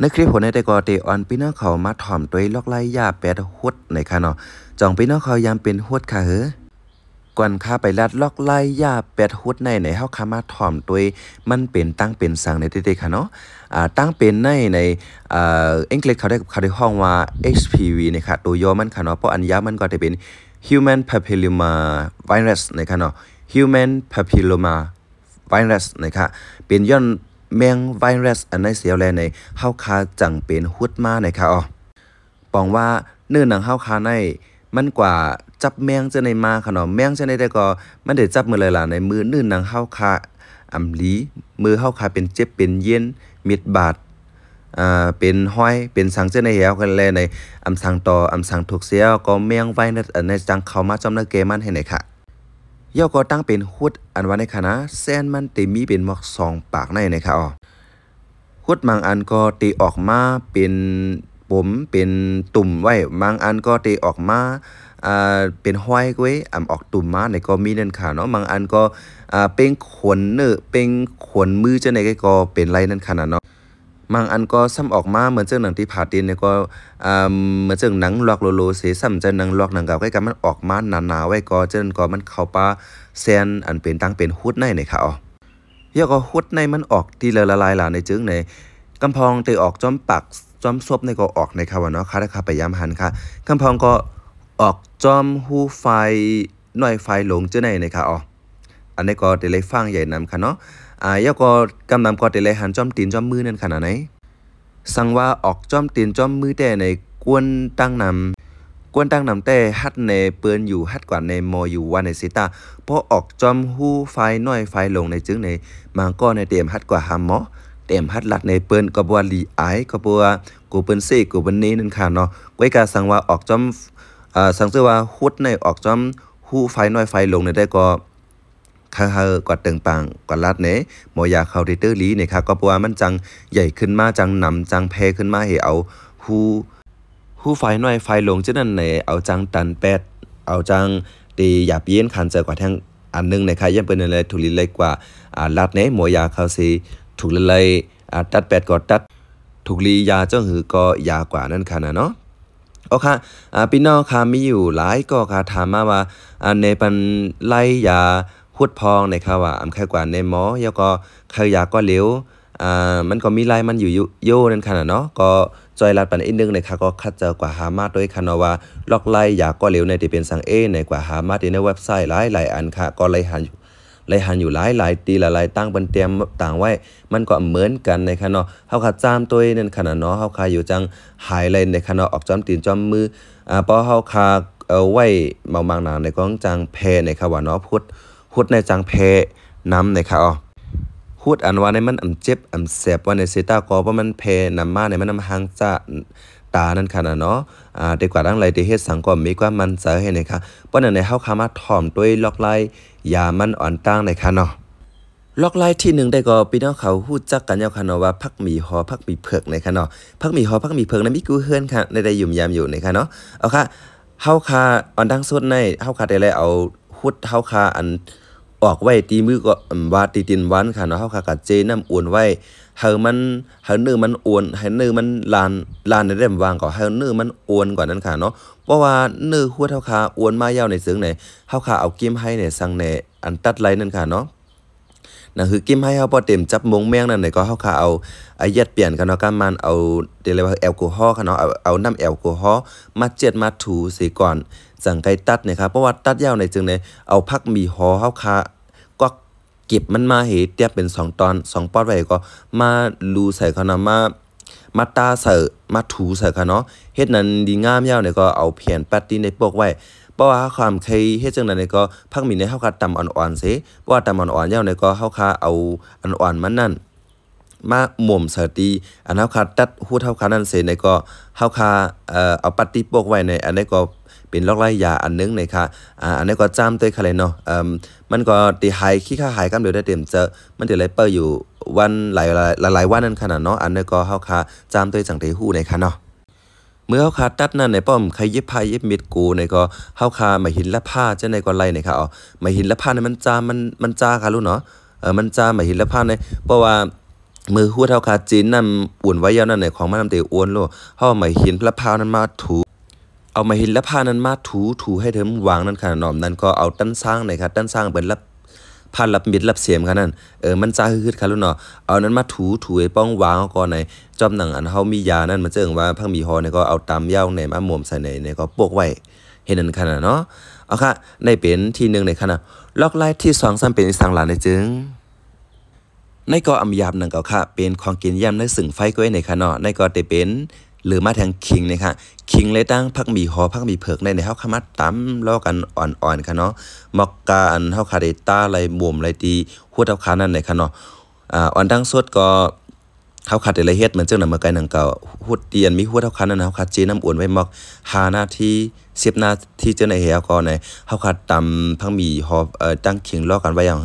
ในคลิปผมในแต่ก่อนเตออนพี่น้องเขามาถ่อมตัวลอกไล่ยาแปดฮุดในคะเนาะจองพี่น้องเขายามเป็นฮุดค่ะเฮ้อก่อนข้าไปลัดลอกไล่ยาแปดฮุดในในเฮาคามาถ่อมตัวมันเป็นตั้งเป็นสังในเตๆค่ะเนาะอ่าตั้งเป็นในในอ่าอังกฤษเขาได้เขาได้ห้องว่า HPV นะคะตัวย่อมันค่ะเนาะเพราะอันยามันก็จะเป็น Human Papilloma Virus นะคะเนาะ Human Papilloma Virus นะคะเป็นย่อนแมงไวรัสอันในเสียวแลในเฮาคาจังเป็นฮุดมาในค่ะอ๋อปองว่าเนื้อหนังเฮาคาใน มันกว่าจับแมงจะในมาขนมแมงจะในได้ก็มันได้จับมือเลยล่ะในมือเนื้อหนังเฮาคาอำลีมือเฮาคาเป็นเจ็บเป็นเย็นมิดบาดอ่า เป็นห้อยเป็นสังเจในเหวกันแลในอำสังต่ออำสังถูกเสียก็แมงไวรัสอันในจังเข้ามาจำละเกมันให้ในค่ะย่อก็ตั้งเป็นหุดอันว่าในคณะ แซนมันเตมีเป็นหมอกสองปากในนะครับออุดบางอันก็ตีออกมาเป็นปมเป็นตุ่มไว้บางอันก็ตีออกมาอ่าเป็นห้อยกว้ยอ่ำออกตุ่มมาในก็มีเนั่นค่ะเนาะบางอันก็อ่าเป็นขนเนื้อเป็นขนมือจะในก็เป็นไรนั่นขนาดเนาะบางอันก็ซ้ำออกมาเหมือนเจ้าหนังที่ผ่าตีนเนี่ยก็อ่าเหมือนเจ้าหนังลอกโลโลเสซ้ำเจ้าหนังลอกหนังเก่าใกล้กันมันออกมาหนาๆไว้ก็เจ้าก็มันเข้าปลาเซนอันเป็นตั้งเป็นฮุดในเนี่ยค่ะอ๋อยาก็ฮุดในมันออกที่ละละลายหลาในจึงในกำพองตีออกจอมปักจอมซบในก็ออกในค่ะวะเนาะค่ะราคาไปย้ำหันค่ะกำพองก็ออกจอมหูไฟหน่อยไฟหลงเจ้าในนะคะอ๋ออันนี้ก็เดี๋ยวเลยฟังใหญ่นำค่ะเนาะอ่ายก็กำนำกอดเตเลยหันจอมตีนจอมมือนั่นขนาดไหนสังว่าออกจอมตีนจอมมือแต่ในกวนตั้งนำกวนตั้งนำแต่ฮัดในเปืนอยู่ฮัดกว่าในมออยู่วันในสิตาเพราะออกจอมหูไฟน้อยไฟลงในจึงในมังก็ในเตียมฮัดกว่าหามหมอเต็มฮัดหลัดในเปิ้นกบวาลีไอกบัวกูเปิ้นเ่กูเปิ้นนี้นั่นค่ะเนาะไวยกาสังว่าออกจอมอ่าสังเสว่าฮุดในออกจอมหู้ไฟน้อยไฟลงในได้ก็ข้าเฮอกวาดเติงปังกวาดลัดเนยมอยาเขาดิเตอร์ลีเนี่ยค่ะก็ปวามันจัง ใหญ่ขึ้นมาจังนำจังแพขึ้นมาเห้เอาหูหูไฟหน่อยไฟลงจันั้นในเอาจังตันแปดเอาจังตีหยาบเย็นขันเจอกว่าทางอันนึงนะคะยังเป็นอะไรถูกลิเลยกว่าอ่าลัดเนยมอยาเขาสีถูกเลยอ่าตัดแปดกดตัดถูกลียาเจ้าหือก็ยากว่านั่นค่ะนะเนาะโอเคอ่าพี่น้องค่ะมีอยู่หลายก็ค่ะถามมาว่าอันในปันไล่ยาพูดพองในค่าว่าอำแค่กว่าในหมอยก็ใครอยากก็เลี้ยวอ่ามันก็มีลายมันอยู่โยนั่นขนาดเนาะ ก็จอยลัดปันอีกนึงในะ่ะก็คัดเจอกว่าหามาด้วยค่ะเนาว่าล็อกไล่อยากก็เลี้ยวในที่เป็นสังเอในกว่าหามาในเว็บไซต์หลายหลายอันค่ะก็เลยหันเลยหันอยู่หลายหลายตีละลายตั้งบนเตรียมต่างไว้มันก็เหมือนกันในค่ะเนาะเขาข่ดจ้ามตัวนั่นนาะเนาะเขาคาอยู่จังหายเลยในค่ะเนาะ ออกจอมตีนจอมมืออ่าพอเขาคาเอาไว้เมามางนางในกองจังแพในค่ะว่าเนาะพุทธพุดในจังเพน้ำในค่าอ๋ฮุดอันว่าในมันอันเจ็บอันแสบว่าในเซต้าก็ว่ามันเพน้ำมาในมันน้ำหางจะาตานั่นค่ะนะเนาะ อ่าดีกว่าทั้งหลายที่เฮ็ดสังก็มีความมันเสยให้นะคะเพราะนั้นในเฮาคามาถ่อมด้วยล็อกไล่ยามันอ่อนตั้งในค่ะเนาะล็อกไล่ที่หนึ่งได้ก็พี่น้องเขาหูดจักกันยาวค่ะเนาะว่าพักหมี่หอพักหมี่เผือกในค่ะเนาะพักหมี่หอพักหมี่เผือกนั้นมิกูเฮือนค่ะ ในได้ยุ่มยามอยู่ในค่ะเนาะ เอาค่ะเฮาคาอ่อนตั้งสุดในเฮาคาได้เลยเอาพูดเฮาคาอันออกไว้ตีมือก็ว่าตีตินวันค่ะเนาะเขาขากัดเจน้ำอวนไว้เฮามันเฮาเนื้อมันอวนเฮ้เนื้อมันลานลานในเร่มวางกนเฮาเนื้อมันอวนกว่านั้นค่ะเนาะเพราะว่าเนื้อหัวเฮาขาอวนมาเย้าในเสืองไหนเฮาขาเอากิมให้ในสังในอันตัดไรนั่นค่ะเนาะนะคือกิมให้เขาพอเต็มจับมงแมงนั่นได้ก็เขาค่ะเอาไอายัดเปลี่ยนกันเนาะกามันเอาเดี๋ยกว่าแอลกอฮอล์กันเนาะเอาเอาน้ำแอลกอฮอล์มาเจ็ดมาถูเสียก่อนสั่งไกตัดเนี่ยครับเพราะว่าตัดยาวในจึงเนี่ยเอาพักมีหอเขาค่ะก็เก็บมันมาเหตุเตียเป็นสองตอนสองปอดไว้ก็มาลูใส่กันเนาะมามาตาใส่มาถูใส่กันเนาะเฮ็ดนั้นดีงามยาวเนี่ยก็เอาเพียนปัดตีในปกไว้เพราะว่าความใครเฮ็ดจังไดนก็พักมีในเ้าคาตำอ่อนๆเสเพราะว่าตำอ่อนๆยาวในก็เ้าคาเอาอ่อนๆมันนั่นมาหม่มสตีอันเ้าคาตัดหู้เ้าคานั่นเสในก็เ้าคาเอ่อเอาปัดติปกไว้ใน อันนี้ก็เป็นลอกไล่ยาอันนึงนะคะอ่าอันนี้ก็จ้ามเตยคะเลยเนาะเอ่อมันก็ตีหายขี้ค่าหายกันเดี๋ยวได้เต็มเจอมันติเลยเปอร์อยู่วันหลายหลายวันนั่นขนาดเนาะอันนี้ก็เ้าคาจ้ามเตยจังเตยู้ในค่ะเนาะเมื่อเขาคาตัดนั่นในป้อมใครเย็บผ้าเย็บมิดกูในก็เขาคามาหินละผ้าจะในก็ไรในค่ะอ๋อมาหินละผ้าในมันจามันมันจาค่ะลูกเนาะเออมันจามาหินละผ้าในเพราะว่ามือหัวเท้าคาจีนนั่นอุ่นไว้ยาวนั่นไนของมันน้ำเตอ้วนโลเขามาหินละผ้านั้นมาถู เอามาหินละผ้านั้นมาถูถูให้เถอมวางนั่นค่ะหนอมนั่นก็เอาตั้นสร้างในค่ะตั้นสร้างเป็นละ่าดลับมิดลับเสียมนานนั้น เออ มันจ้าือ้นคันลูกเนาะ เอานั้นมาถูถูไอ้ป้องวางก่อนในจอมหนังอันเฮามียา นั่นมันเจิงว่าพังมีฮอเนี่ยก็เอาตามเย้าในมาหมุมใส่ในเนี่ยก็ปกไว้เห็นนั่นขนาดเนาะ เอาค่ะในเป็นที่หนึ่งในขนาดล็อกไลท์ที่สองซ้ำเป็นสังหลานในจึง ในก็อำยามนังเก่าค่ะ เป็นของกินย่ำในสึ่งไฟก้อยในขนาดในก็เตเป็นหรือมาแทงคิงนะคะคิงเลยตั้งพักมีหอพักมีเผือกในในเฮาขมัดตํลอกันอ่อนๆค่ะเนาะมอกกาอันเฮาคาเดต้าไรบ่มไรตีหัวเท้าขานั่นไหนค่ะเนาะอ่าอ่อนดังสดก็เฮาขัดอะไรเฮ็ดเหมือนเจ้าหน้าเมื่อไก่หนังเก่าหุดเตียนมีหัวเท่าคันนั่นเฮาขัดเจน้ำอ่นไว้มอกหาหน้าที่เสียบหน้าที่เจ้าในเฮาก็ในเฮาขัดตำพังมีหอบเอ่อตั้งเคียงลอกันไว้อย่าง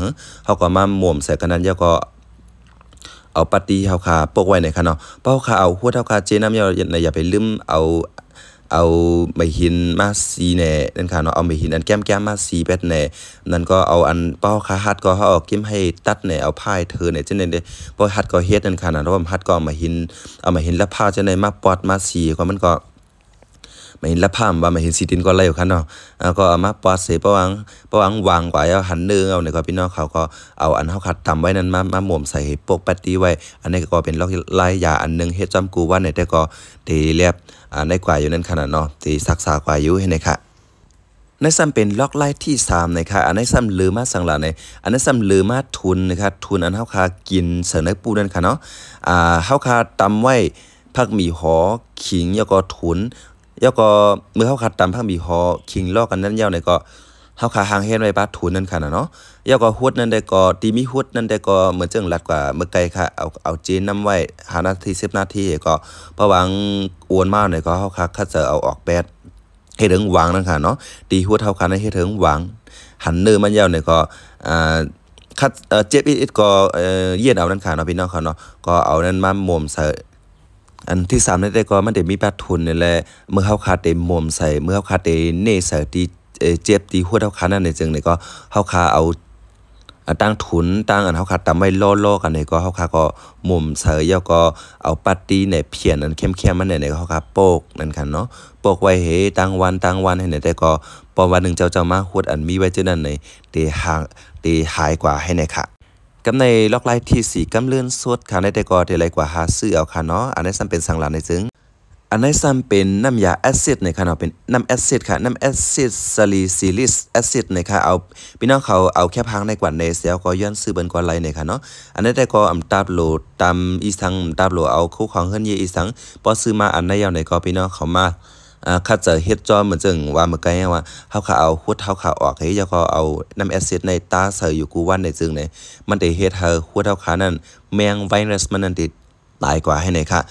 เฮาก็มาหม่มใส่กันนั้นยาก็เอาปฏิเฮาคาปกไว้ในคันเนาะเปราคาเอาหัวเท่าคาเจน้ำยาอย่าไปลืมเอาเอาไมหินมาซีแน่นั่นค่ะเนาะเอาไมหินอันแก้มแก้มมาซีแปดแน่นั่นก็เอาอันเป้าคาฮัดก็เขาเอากิมให้ตัดแน่เอาผ้าเธอเนี่ยเช่นนั้นีด้เพราะฮัดก็เฮ็ดนั่นค่ะนะเพราะฮัดก็เอาไมหิน เอาไมหินแล้วผ้าเช่นนี้มาปอดมาซีก็มันก็ไม่ละพามว่ามาเห็นสีดินก็ไล่อยู่คันเนาะก็เอามาปอดเสปรวัง ปรวังวางกว่าเอาหันเนื้อเอาเนี่ยก็พี่น้องเขาก็เอาอันเขาขัดตำไว้นั้นมามาหม่มใส่ปกปัตตีไว้ อันนี้ก็เป็นล็อกไลายาอันนึงเฮ็ดจำกูว่าเนี่ยแต่ก็ตีเรียบอ่าในกว่าอยู่นั้นขนาดเนาะตีสักษากว่าอยู่เห็นไหมคะในซ้ำเป็นล็อกไล่ที่3นะคะอันในซ้ำลือมาสังหลาในอันในซ้ำลือมาทุนนะคะทุนอันเฮาคากินเสนอปูนั่นค่ะเนาะ อ่าเฮาคาตำไว้ผักหมี่หอขิงยกอทุนยอก็มือเขาขัดตามพังบีฮอคิงลอกกันนั่นเยาวในก็เขาขาหางเฮ็ไว้ปัดถุนนั่นค่ะนะเนาะยอก็ฮุดนั่นได้ก็ตีมีฮุดนั่นได้ก็เหมือนจังลัดกว่าเมื่อไกลค่ะเอาเอาจีนนำไว้หานาที10นาทีก็เระวังอวนมาใน่ก็เขาขาคัดจอเอาออกแปดให้ถึงหวังนั่นค่ะเนาะตีฮุดเ่าขานั้นให้ถึงหวังหันเนื้อมันเยาวนี่ก็อ่าคัดเจ็บอิดก็เย็นเอานั่นค่ะเนาะพี่น้องค่ะเนาะก็เอานั่นมาหมมเส่อันที่สามในแต่ก็มันเดมีปัดทุนนี่แหละเมื่อเขาคาเต็มมใส่เมื่อเขาคาเต็เนใส่ที่เจ็บที่หัวเขาคานั่นในจึงนี่ก็เขาคาเอาตั้งทุนตั้งอันเขาคาต่าไม่ล่ออกันนี่ก็เขาคาก็มุมเสยแล้วก็เอาปัดตีในเพียนอันเข้มเข้มมันในในเขาคาโปกนั่นคันเนาะโปกไว้เฮตั้งวันตั้งวันให้ในแต่ก็ปอวันหนึ่งเจ้าเจ้ามาัวดอันมีไว้เจ้านั่นในเตหางเตหายกว่าให้ในค่ะกำในล็อกไลท์ที่สีกำเลื่อนสดขาในแต่กอเทไรกว่าหาซื้อเอาค่ะเนาะอันนี้ซ้ำเป็นสังหลานในซึ่งอันนี้ซ้ำเป็นน้ำยาแอซิดในค่ะเนาะเป็นน้ำแอซิดค่ะน้ำแอซิดซาลิซิลิสแอซิดในค่ะเอา พี่น้องเขาเอาแค่พังในกว่าในเซลก็ย้อนซื้อเบินกว่าไรในค่ะเนาะอันนี้แต่กออำตาบโหลตามอีสังตาบโหลเอาคู่ของเฮือนเยอีสังพอซื้อมาอันในยาวในกอพี่น้องเขามาข้าเจอเฮ็ดจอมเหมือนจึงว่าเมื่อไงว่าเขาขาเอาหัวเท้าขาออกให้ยาก็เอาน้ำแอซิดในตาเสยอยู่กูวันในจึงลนมันจะเฮ็ดเธอหัวเท้าขานั้นแมงไวรัสมันนั่นติดตายกว่าให้ไหนค่ะ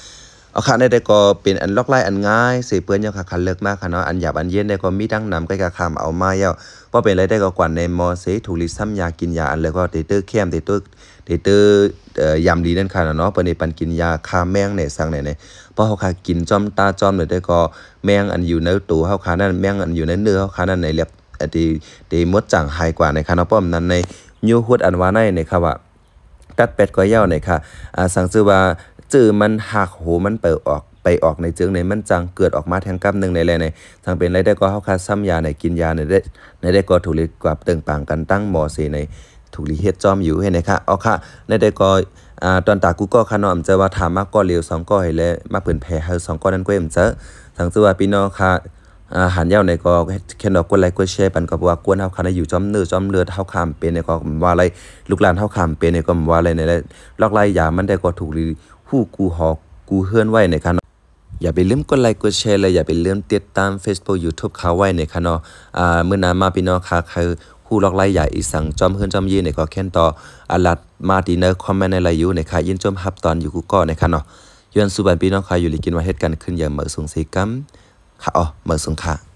เอาค่ะในได้ก็เป็นอันล็อกไล่อันง่ายเสียเปื้อนยังค่ะคันเลิกมากค่ะเนาะอันหยาบอันเย็นได้ก็มีดั้งนำใกล้กับคำเอามาเยาพะเป็นไรได้ก็กว่าในมอเสถูลิซ้มยากินยาอันเลยก็เตเตอร์เข้มเตเตอร์เตเตอร์ยำดีนั่นค่ะเนาะเปินในปันกินยาคาแมงในสั่งนในเพราะเขาค่ะกินจอมตาจอมเลยได้ก็แมงอันอยู่ในตัวเขาค่ะนั่นแมงอันอยู่ในเนื้อเขาค่ะนั่นในเล็บตีตีมดจังหายกว่าในค่ะเนาะป้อมนั้นในยูฮุดอันว่าในในค่ะว่าตัดเป็ดก็เย่าในค่ะ่สั่งซื้อว่าจือมันหักหูมันเปิดออกไปออกในเจองในมันจังเกิดออกมาแทงกัมหนึ่งในแลในทางเป็นไรได้ก็เ้าคาซ้ำยาในกินยาในได้ในได้ก็ถูกลิกว่าตึงปางกันตั้งหมอเสในถูกลิเฮ็ดจอมอยู่ให้นะคะเอาค่ะในได้ก็อ่าตอนตากูก็ขนอมจะว่าถามมากก็เร็วสองก็ให้เลยมาเปิ่นแพ้เฮาสองก็นั้นก็เอ็มเจอทังตัวพี่น้องค่ะอาหารเย้าในก็แคนดอกกวนไรกวนเช่ปันก็ว่ากวนเท่าคในอยู่จอมเนื้อจอมเลือดเ่าขามเป็นในก็ว่าอะไรลูกหลานเท่าขามเป็นในก็ว่าอะไรในลอกไรยามันได้ก็ถูกผู้กูหอกกูเฮือนไว้ในคัะเนาะอย่าไปลืมกดไลค์กดแชร์เลยอย่าไปลืมติดตาม Facebook YouTube เขาไว้ในคัะเนาะอ่าเมื่อนามาพี่น้องค่ะคือผู้ลอกไล่ใหญ่อีสังจอมเฮือนจอมยีในก็แค้นต่ออัลัดมาดีเนอร์คอมเมนต์ในไลยูในค่ะยินจมฮับตอนอยู่กูก็ในคัะเนาะยันสุบันพี่น้องค่ะอยู่ลีกินมาเฮ็ดกันขึ้นอย่างเหมือสงสีกัมค่ะอ๋อเหมือสงค่ะ